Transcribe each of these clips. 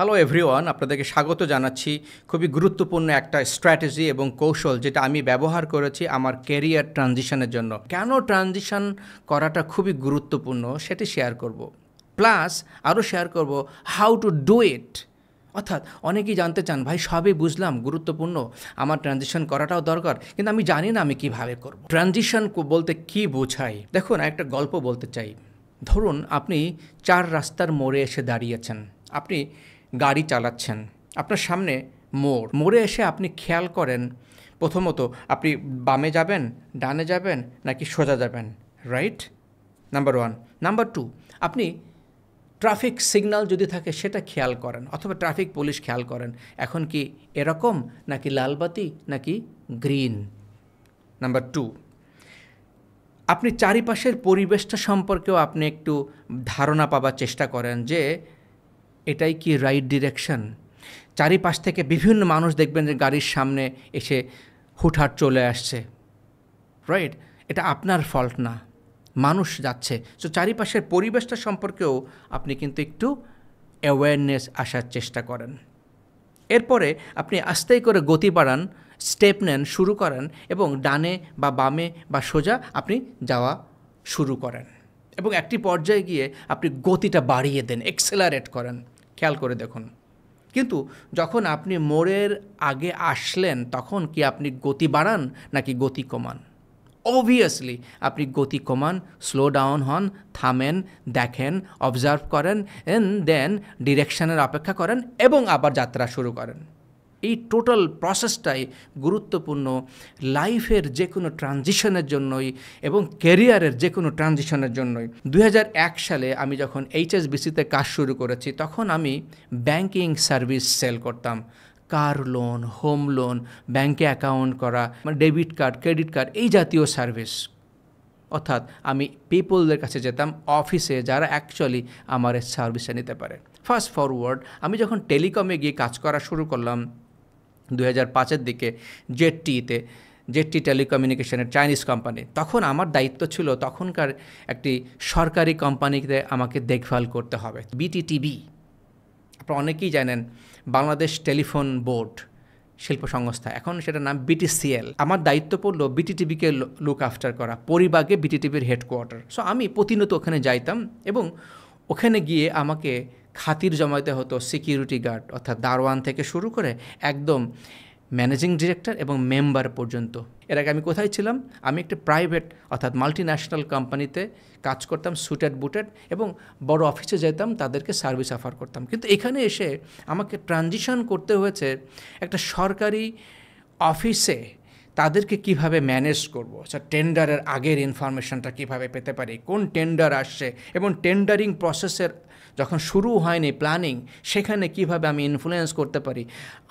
Hello everyone আপনাদেরকে স্বাগত জানাচ্ছি খুবই গুরুত্বপূর্ণ একটা স্ট্র্যাটেজি এবং কৌশল যেটা আমি ব্যবহার করেছি আমার কেরিয়ার ট্রানজিশনের জন্য কেন ট্রানজিশন করাটা খুবই গুরুত্বপূর্ণ সেটি শেয়ার করব। প্লাস আরও শেয়ার করব হাউ টু ডু ইট অর্থাৎ অনেকেই জানতে চান ভাই সবই বুঝলাম গুরুত্বপূর্ণ আমার ট্রানজিশন করাটাও দরকার কিন্তু আমি জানি না আমি কিভাবে করব। ট্রানজিশন বলতে কি বোঝাই দেখুন একটা গল্প বলতে চাই ধরুন আপনি চার রাস্তার মোড়ে এসে দাঁড়িয়েছেন আপনি গাড়ি চালাচ্ছেন আপনার সামনে মোড় মোড়ে এসে আপনি খেয়াল করেন প্রথমত আপনি বামে যাবেন ডানে যাবেন নাকি সোজা যাবেন right number one number two আপনি ট্রাফিক সিগনাল যদি থাকে সেটা খেয়াল করেন অথবা ট্রাফিক পুলিশ খেয়াল করেন এখন কি এরকম নাকি লালবাতি নাকি গ্রিন নাম্বার টু আপনি চারিপাশের পরিবেশটা সম্পর্কেও আপনি একটু ধারণা পাবার চেষ্টা করেন যে এটাই কি রাইট ডিরেকশন চারিপাশ থেকে বিভিন্ন মানুষ দেখবেন যে গাড়ির সামনে এসে হুটহাট চলে আসছে রাইট এটা আপনার ফল্ট না মানুষ যাচ্ছে সো চারিপাশের পরিবেশটা সম্পর্কেও আপনি কিন্তু একটু অ্যাওয়ারনেস আসার চেষ্টা করেন এরপরে আপনি আস্তেই করে গতি বাড়ান স্টেপ নেন শুরু করেন এবং ডানে বা বামে বা সোজা আপনি যাওয়া শুরু করেন এবং একটি পর্যায়ে গিয়ে আপনি গতিটা বাড়িয়ে দেন এক্সেলারেট করেন খেয়াল করে দেখুন কিন্তু যখন আপনি মোড়ের আগে আসলেন তখন কি আপনি গতি বাড়ান নাকি গতি কমান অবভিয়াসলি আপনি গতি কমান স্লো ডাউন হন থামেন দেখেন অবজার্ভ করেন দেন ডিরেকশনের অপেক্ষা করেন এবং আবার যাত্রা শুরু করেন এই টোটাল প্রসেসটাই গুরুত্বপূর্ণ লাইফের যে কোনো ট্রানজিশনের জন্যই এবং ক্যারিয়ারের যে কোনো ট্রানজিশনের জন্যই দু সালে আমি যখন এইচএসবিসিতে কাজ শুরু করেছি তখন আমি ব্যাংকিং সার্ভিস সেল করতাম কার লোন হোম লোন ব্যাংকে অ্যাকাউন্ট করা মানে ডেবিট কার্ড ক্রেডিট কার্ড এই জাতীয় সার্ভিস অর্থাৎ আমি পিপলদের কাছে যেতাম অফিসে যারা অ্যাকচুয়ালি আমার সার্ভিসে নিতে পারে ফার্স্ট ফরওয়ার্ড আমি যখন টেলিকমে গিয়ে কাজ করা শুরু করলাম দু হাজার পাঁচের দিকে জেটটিতে জেটটি টেলিকমিউনিকেশনের চাইনিজ কোম্পানি তখন আমার দায়িত্ব ছিল তখনকার একটি সরকারি কোম্পানিতে আমাকে দেখভাল করতে হবে বিটি টিভি আপনারা অনেকেই জানেন বাংলাদেশ টেলিফোন বোর্ড শিল্প সংস্থা এখন সেটার নাম বিটিসিএল আমার দায়িত্ব পড়লো টিভিকে লুক আফটার করা পরিবাগে টিভির হেডকোয়ার্টার সো আমি প্রতিনিয়ত ওখানে যাইতাম এবং ওখানে গিয়ে আমাকে খাতির জমাইতে হতো সিকিউরিটি গার্ড অর্থাৎ দারোয়ান থেকে শুরু করে একদম ম্যানেজিং ডিরেক্টর এবং মেম্বার পর্যন্ত এর আগে আমি কোথায় ছিলাম আমি একটি প্রাইভেট অর্থাৎ মাল্টি ন্যাশনাল কোম্পানিতে কাজ করতাম সুটেড বুটেড এবং বড় অফিসে যেতাম তাদেরকে সার্ভিস অফার করতাম কিন্তু এখানে এসে আমাকে ট্রানজিশন করতে হয়েছে একটা সরকারি অফিসে তাদেরকে কিভাবে ম্যানেজ করব স্যার টেন্ডারের আগের ইনফরমেশনটা কিভাবে পেতে পারি কোন টেন্ডার আসছে এবং টেন্ডারিং প্রসেসের যখন শুরু হয়নি প্ল্যানিং সেখানে কিভাবে আমি ইনফ্লুয়েন্স করতে পারি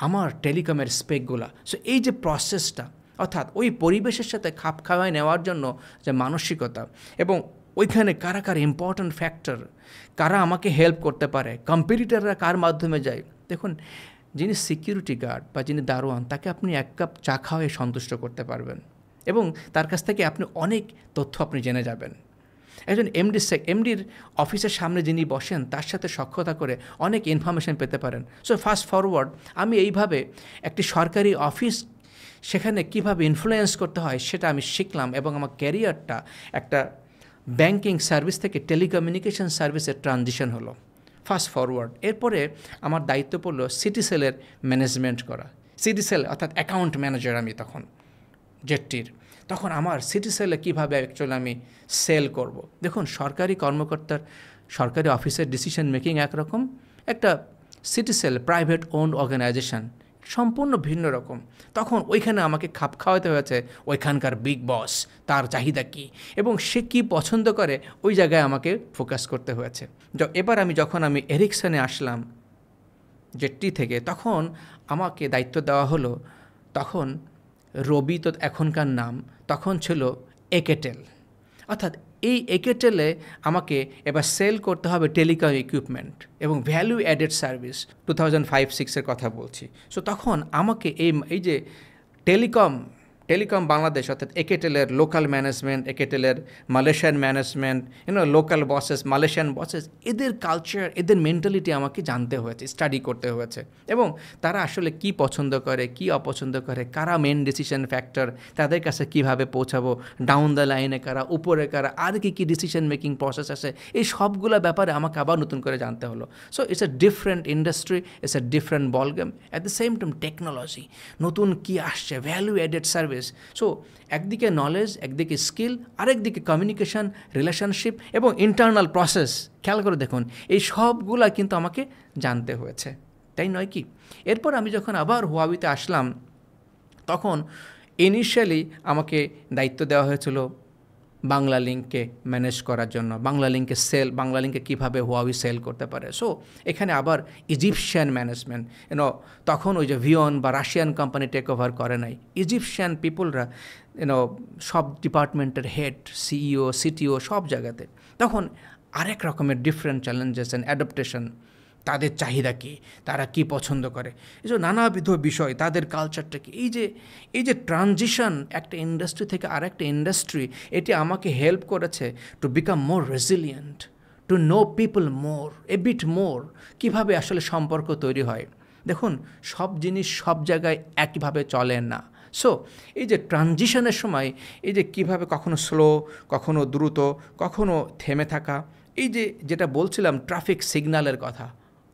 আমার টেলিকমের স্পেকগুলো সো এই যে প্রসেসটা অর্থাৎ ওই পরিবেশের সাথে খাপ খাওয়ায় নেওয়ার জন্য যে মানসিকতা এবং ওইখানে কারা কার ইম্পর্ট্যান্ট ফ্যাক্টর কারা আমাকে হেল্প করতে পারে কম্পিটিটাররা কার মাধ্যমে যায় দেখুন যিনি সিকিউরিটি গার্ড বা যিনি দারোয়ান তাকে আপনি এক কাপ চা খাওয়ায় সন্তুষ্ট করতে পারবেন এবং তার কাছ থেকে আপনি অনেক তথ্য আপনি জেনে যাবেন একজন এমডি এমডির অফিসের সামনে যিনি বসেন তার সাথে সক্ষতা করে অনেক ইনফরমেশন পেতে পারেন সো ফাস্ট ফরওয়ার্ড আমি এইভাবে একটি সরকারি অফিস সেখানে কিভাবে ইনফ্লুয়েন্স করতে হয় সেটা আমি শিখলাম এবং আমার ক্যারিয়ারটা একটা ব্যাংকিং সার্ভিস থেকে টেলিকমিউনিকেশন সার্ভিসের ট্রানজিশন হলো ফাস্ট ফরওয়ার্ড এরপরে আমার দায়িত্ব পড়লো সিটি সেলের ম্যানেজমেন্ট করা সিটি সেল অর্থাৎ অ্যাকাউন্ট ম্যানেজার আমি তখন জেটটির তখন আমার সিটি সেলে কীভাবে অ্যাকচুয়ালি আমি সেল করব। দেখুন সরকারি কর্মকর্তার সরকারি অফিসের ডিসিশন মেকিং একরকম একটা Citycell private own organization সম্পূর্ণ ভিন্ন রকম তখন ওইখানে আমাকে খাপ খাওয়াতে হয়েছে ওইখানকার বিগ বস তার চাহিদা কী এবং সে কি পছন্দ করে ওই জায়গায় আমাকে ফোকাস করতে হয়েছে এবার আমি যখন আমি এরিকসনে আসলাম জেটটি থেকে তখন আমাকে দায়িত্ব দেওয়া হলো তখন রবি তো এখনকার নাম তখন ছিল একেটেল অর্থাৎ এই একেটেলে আমাকে এবার সেল করতে হবে টেলিকম ইকুইপমেন্ট এবং value added service two thousand five সিক্সের কথা বলছি সো তখন আমাকে এই এই যে টেলিকম টেলিকম বাংলাদেশ অর্থাৎ একেটেলের লোকাল ম্যানেজমেন্ট একেটেলের Malaysian management you know local bosses Malaysian bosses এদের কালচার এদের মেন্টালিটি আমাকে জানতে হয়েছে স্টাডি করতে হয়েছে এবং তারা আসলে কি পছন্দ করে কি অপছন্দ করে কারা মেন ডিসিশন ফ্যাক্টর তাদের কাছে কিভাবে পৌঁছাবো ডাউন দ্য লাইনে কারা উপরে কারা আর কি কী ডিসিশন মেকিং প্রসেস আছে এই সবগুলো ব্যাপারে আমাকে আবার নতুন করে জানতে হলো so it's a different industry it's a different ball game at the same time technology নতুন কি আসছে value added service knowledge so একদিকে নলেজ একদিকে স্কিল আরেকদিকে কমিউনিকেশান রিলেশনশিপ এবং ইন্টারনাল প্রসেস খেয়াল করে দেখুন এই সবগুলা কিন্তু আমাকে জানতে হয়েছে তাই নয় কি এরপর আমি যখন আবার হুয়াবিতে আসলাম তখন ইনিশিয়ালি আমাকে দায়িত্ব দেওয়া হয়েছিল বাংলা লিঙ্ককে ম্যানেজ করার জন্য বাংলা লিঙ্কে সেল বাংলা লিঙ্কে কীভাবে হুয়াউই সেল করতে পারে সো এখানে আবার ইজিপশিয়ান ম্যানেজমেন্ট ইউনো তখন ওই যে ভিয়ন বা রাশিয়ান কোম্পানি টেক ওভার করে নাই ইজিপশিয়ান পিপুলরা ইউনো সব ডিপার্টমেন্টের হেড সিইও সিটিও সব জায়গাতে তখন আরেক রকমের ডিফারেন্ট চ্যালেঞ্জেস অ্যান্ড অ্যাডাপ্টেশন তাদের চাহিদা কী তারা কি পছন্দ করে এই যে নানাবিধ বিষয় তাদের কালচারটা কী এই যে এই যে ট্রানজিশন একটা ইন্ডাস্ট্রি থেকে আর একটা ইন্ডাস্ট্রি এটি আমাকে হেল্প করেছে to become more resilient to know people more a bit more কীভাবে আসলে সম্পর্ক তৈরি হয় দেখুন সব জিনিস সব জায়গায় একইভাবে চলে না সো এই যে ট্রানজিশনের সময় এই যে কিভাবে কখনো স্লো কখনো দ্রুত কখনো থেমে থাকা এই যে যেটা বলছিলাম ট্রাফিক সিগন্যালের কথা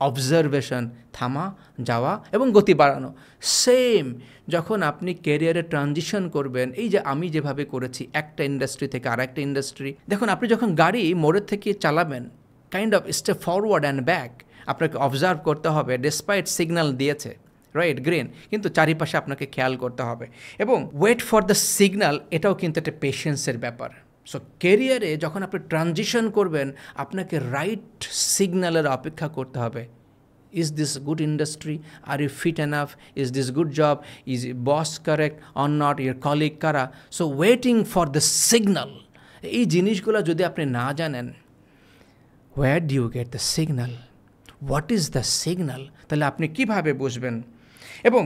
অবজারভেশন থামা যাওয়া এবং গতি বাড়ানো সেম যখন আপনি কেরিয়ারে ট্রানজিশন করবেন এই যে আমি যেভাবে করেছি একটা ইন্ডাস্ট্রি থেকে আর একটা ইন্ডাস্ট্রি দেখুন আপনি যখন গাড়ি মোড়ের থেকে চালাবেন kind of step forward and back আপনাকে অবজার্ভ করতে হবে ডেসপাইট সিগন্যাল দিয়েছে রাইট গ্রিন কিন্তু চারিপাশে আপনাকে খেয়াল করতে হবে এবং ওয়েট ফর দ্য সিগনাল এটাও কিন্তু একটা পেশেন্সের ব্যাপার সো কেরিয়ারে যখন আপনি ট্রানজিশন করবেন আপনাকে রাইট সিগন্যালের অপেক্ষা করতে হবে is this good industry are you fit enough is this good job is boss correct on not your colleague কারা so waiting for the signal এই জিনিসগুলো যদি আপনি না জানেন where do you get the signal what is the signal তাহলে আপনি কীভাবে বুঝবেন এবং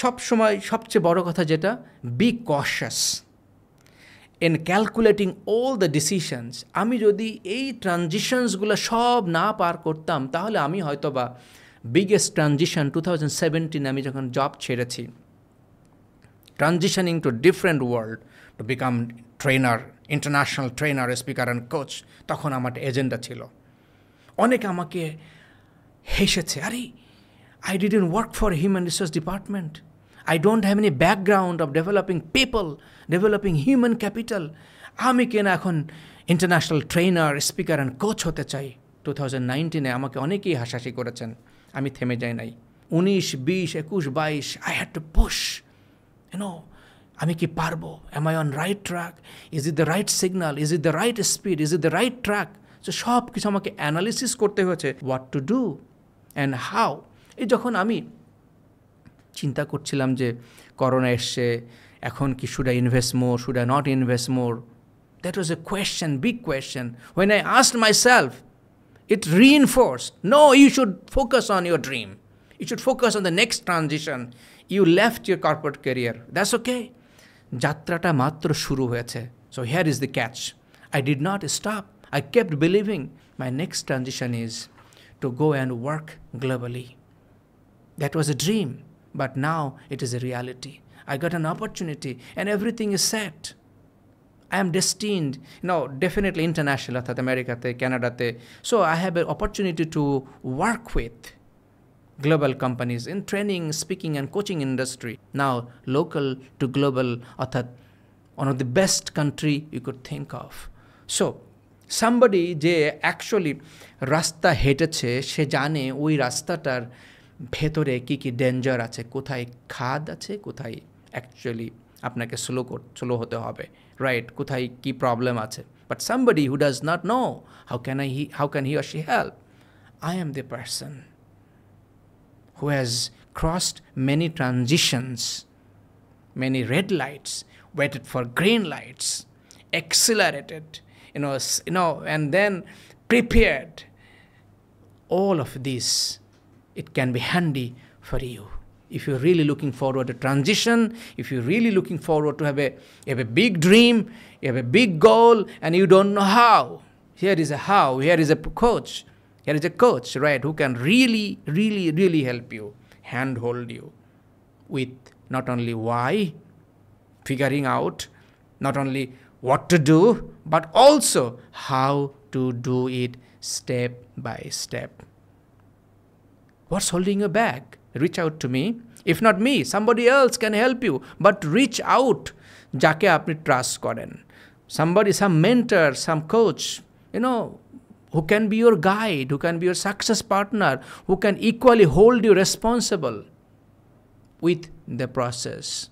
সব সময় সবচেয়ে বড় কথা যেটা be conscious in calculating all the decisions আমি যদি এই ট্রানজিশনসগুলো সব না পার করতাম তাহলে আমি হয়তো বা biggest transition two thousand seventeen আমি যখন জব ছেড়েছি transitioning to different world to become trainer international trainer speaker and coach তখন আমার এজেন্ডা ছিল অনেকে আমাকে হেসেছে আরে I didn't work for human resource department I don't have any background of developing people developing human capital আমি কেন এখন international trainer speaker and coach হতে চাই টু থাউজেন্ড নাইনটিনে আমাকে অনেকেই হাসাহাসি করেছেন আমি থেমে যাই নাই উনিশ বিশ একুশ বাইশ I had to push you know কি পারবো am I on right track is it the right signal is it the right speed is it the right track so সব কিছু আমাকে অ্যানালিসিস করতে হয়েছে what to do and how এই যখন আমি চিন্তা করছিলাম যে করোনা এসছে এখন কি should I invest more should I not invest more that was a question big question when I asked myself it reinforced no you should focus on your dream you should focus on the next transition you left your corporate career that's okay যাত্রাটা মাত্র শুরু হয়েছে so here is the catch I did not stop I kept believing my next transition is to go and work globally that was a dream But now it is a reality. I got an opportunity and everything is set. I am destined, you know, definitely international, অর্থাৎ Canada, ক্যানাডাতে so I have an opportunity to work with global companies in training, speaking and coaching industry. Now local to global অর্থাৎ one of the best country you could think of. So somebody actually রাস্তা হেঁটেছে she জানে ওই রাস্তাটার ভেতরে কি কি danger আছে কোথায় খাদ আছে কোথায় অ্যাকচুয়ালি আপনাকে স্লো কর স্লো হতে হবে রাইট কোথায় কি প্রবলেম আছে but somebody who does not know how can I he how can he or she help I am the person who has crossed many transitions many red lights waited for green lights accelerated you know, and then prepared all of this it can be handy for you if you're really looking forward to transition, if you're really looking forward to have a, have a big dream, you have a big goal, and you don't know how, here is a how, here is a coach, here is a coach, right, who can really, really, really help you, handhold you with not only why, figuring out not only what to do, but also how to do it step by step. What's holding you back? Reach out to me. If not me, somebody else can help you. But reach out. যাকে আপনি trust করেন somebody some mentor some coach you know who can be your guide, who can be your success partner, who can equally hold you responsible with the process.